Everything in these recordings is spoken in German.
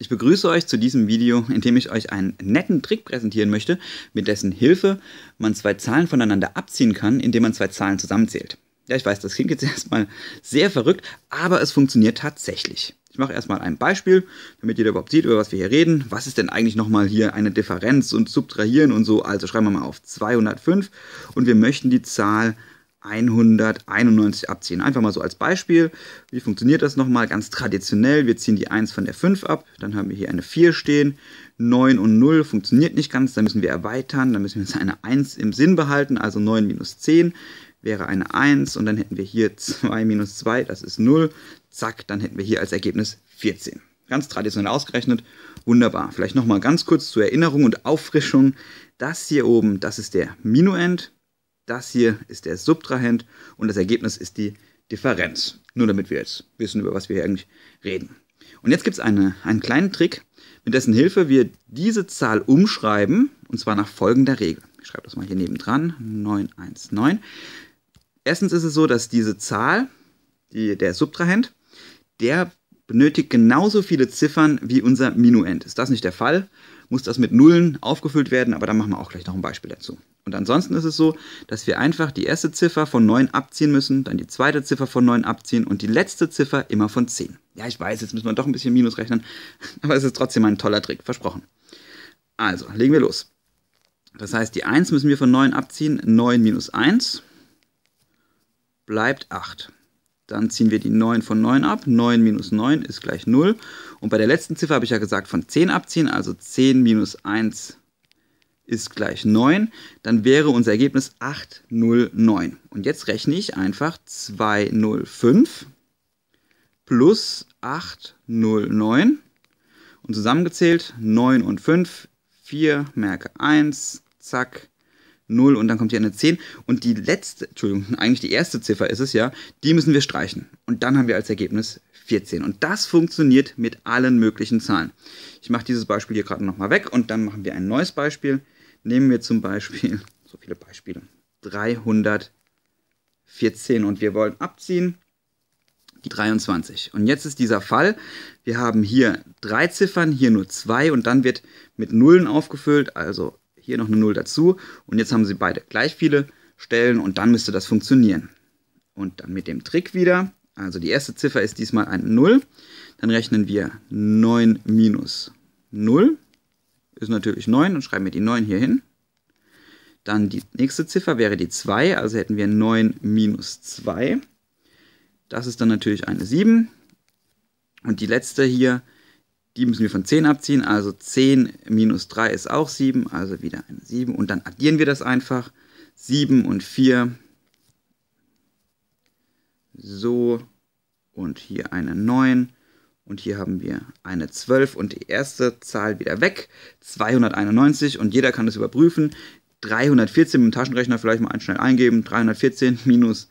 Ich begrüße euch zu diesem Video, in dem ich euch einen netten Trick präsentieren möchte, mit dessen Hilfe man zwei Zahlen voneinander abziehen kann, indem man zwei Zahlen zusammenzählt. Ja, ich weiß, das klingt jetzt erstmal sehr verrückt, aber es funktioniert tatsächlich. Ich mache erstmal ein Beispiel, damit jeder überhaupt sieht, über was wir hier reden. Was ist denn eigentlich nochmal hier eine Differenz und Subtrahieren und so? Also schreiben wir mal auf 205 und wir möchten die Zahl 191 abziehen. Einfach mal so als Beispiel. Wie funktioniert das nochmal? Ganz traditionell. Wir ziehen die 1 von der 5 ab. Dann haben wir hier eine 4 stehen. 9 und 0 funktioniert nicht ganz. Da müssen wir erweitern. Da müssen wir jetzt eine 1 im Sinn behalten. Also 9 minus 10 wäre eine 1. Und dann hätten wir hier 2 minus 2. Das ist 0. Zack. Dann hätten wir hier als Ergebnis 14. Ganz traditionell ausgerechnet. Wunderbar. Vielleicht nochmal ganz kurz zur Erinnerung und Auffrischung. Das hier oben, das ist der Minuend das hier ist der Subtrahent und das Ergebnis ist die Differenz. Nur damit wir jetzt wissen, über was wir hier eigentlich reden. Und jetzt gibt es eine, einen kleinen Trick, mit dessen Hilfe wir diese Zahl umschreiben, und zwar nach folgender Regel. Ich schreibe das mal hier nebendran, 919. Erstens ist es so, dass diese Zahl, die, der Subtrahent, der benötigt genauso viele Ziffern wie unser Minuend. Ist das nicht der Fall, muss das mit Nullen aufgefüllt werden, aber da machen wir auch gleich noch ein Beispiel dazu. Und ansonsten ist es so, dass wir einfach die erste Ziffer von 9 abziehen müssen, dann die zweite Ziffer von 9 abziehen und die letzte Ziffer immer von 10. Ja, ich weiß, jetzt müssen wir doch ein bisschen Minus rechnen, aber es ist trotzdem ein toller Trick, versprochen. Also, legen wir los. Das heißt, die 1 müssen wir von 9 abziehen, 9 minus 1 bleibt 8. Dann ziehen wir die 9 von 9 ab. 9 minus 9 ist gleich 0. Und bei der letzten Ziffer habe ich ja gesagt, von 10 abziehen, also 10 minus 1 ist gleich 9. Dann wäre unser Ergebnis 809. Und jetzt rechne ich einfach 205 plus 809. Und zusammengezählt 9 und 5, 4, merke 1, zack, 0 und dann kommt hier eine 10. Und die letzte, Entschuldigung, eigentlich die erste Ziffer ist es ja, die müssen wir streichen. Und dann haben wir als Ergebnis 14. Und das funktioniert mit allen möglichen Zahlen. Ich mache dieses Beispiel hier gerade nochmal weg und dann machen wir ein neues Beispiel. Nehmen wir zum Beispiel, so viele Beispiele, 314 und wir wollen abziehen die 23. Und jetzt ist dieser Fall, wir haben hier drei Ziffern, hier nur zwei und dann wird mit Nullen aufgefüllt, also hier noch eine 0 dazu und jetzt haben sie beide gleich viele Stellen und dann müsste das funktionieren. Und dann mit dem Trick wieder, also die erste Ziffer ist diesmal eine 0, dann rechnen wir 9 minus 0, ist natürlich 9, und schreiben wir die 9 hier hin. Dann die nächste Ziffer wäre die 2, also hätten wir 9 minus 2. Das ist dann natürlich eine 7. Und die letzte hier die müssen wir von 10 abziehen, also 10 minus 3 ist auch 7, also wieder eine 7 und dann addieren wir das einfach. 7 und 4, so und hier eine 9 und hier haben wir eine 12 und die erste Zahl wieder weg, 291 und jeder kann das überprüfen. 314 mit dem Taschenrechner vielleicht mal schnell eingeben, 314 minus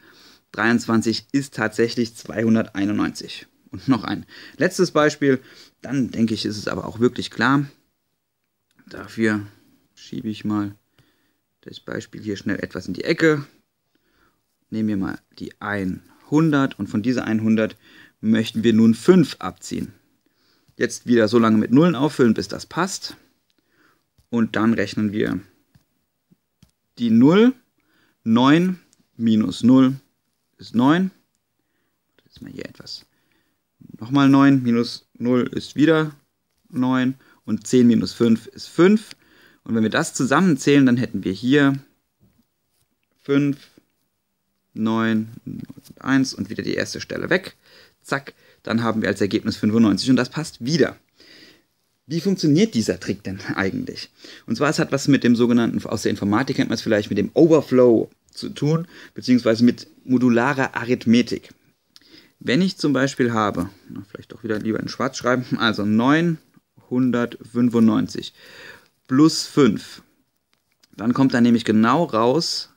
23 ist tatsächlich 291. Und noch ein letztes Beispiel, dann denke ich, ist es aber auch wirklich klar. Dafür schiebe ich mal das Beispiel hier schnell etwas in die Ecke. Nehmen wir mal die 100 und von dieser 100 möchten wir nun 5 abziehen. Jetzt wieder so lange mit Nullen auffüllen, bis das passt. Und dann rechnen wir die 0, 9 minus 0 ist 9. Das ist mal hier etwas nochmal 9, minus 0 ist wieder 9 und 10 minus 5 ist 5. Und wenn wir das zusammenzählen, dann hätten wir hier 5, 9, 1 und wieder die erste Stelle weg. Zack, dann haben wir als Ergebnis 95 und das passt wieder. Wie funktioniert dieser Trick denn eigentlich? Und zwar, es hat was mit dem sogenannten, aus der Informatik kennt man es vielleicht, mit dem Overflow zu tun, beziehungsweise mit modularer Arithmetik. Wenn ich zum Beispiel habe, vielleicht doch wieder lieber in schwarz schreiben, also 995 plus 5, dann kommt da nämlich genau raus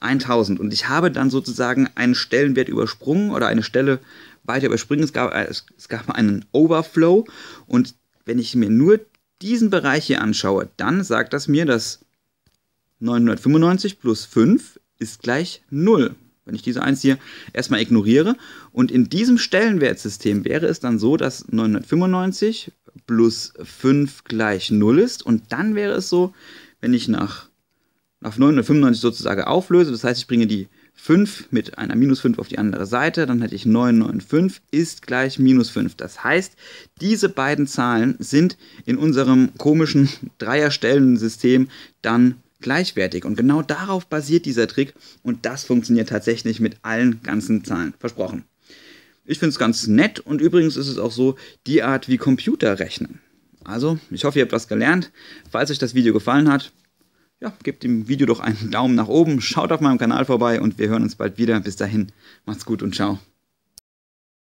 1000. Und ich habe dann sozusagen einen Stellenwert übersprungen oder eine Stelle weiter überspringen. Es gab, äh, es, es gab einen Overflow. Und wenn ich mir nur diesen Bereich hier anschaue, dann sagt das mir, dass 995 plus 5 ist gleich 0 wenn ich diese 1 hier erstmal ignoriere. Und in diesem Stellenwertsystem wäre es dann so, dass 995 plus 5 gleich 0 ist. Und dann wäre es so, wenn ich nach, nach 995 sozusagen auflöse, das heißt, ich bringe die 5 mit einer minus 5 auf die andere Seite, dann hätte ich 995 ist gleich minus 5. Das heißt, diese beiden Zahlen sind in unserem komischen Dreierstellensystem dann gleichwertig. Und genau darauf basiert dieser Trick und das funktioniert tatsächlich mit allen ganzen Zahlen. Versprochen. Ich finde es ganz nett und übrigens ist es auch so die Art, wie Computer rechnen. Also, ich hoffe, ihr habt was gelernt. Falls euch das Video gefallen hat, ja, gebt dem Video doch einen Daumen nach oben, schaut auf meinem Kanal vorbei und wir hören uns bald wieder. Bis dahin, macht's gut und ciao.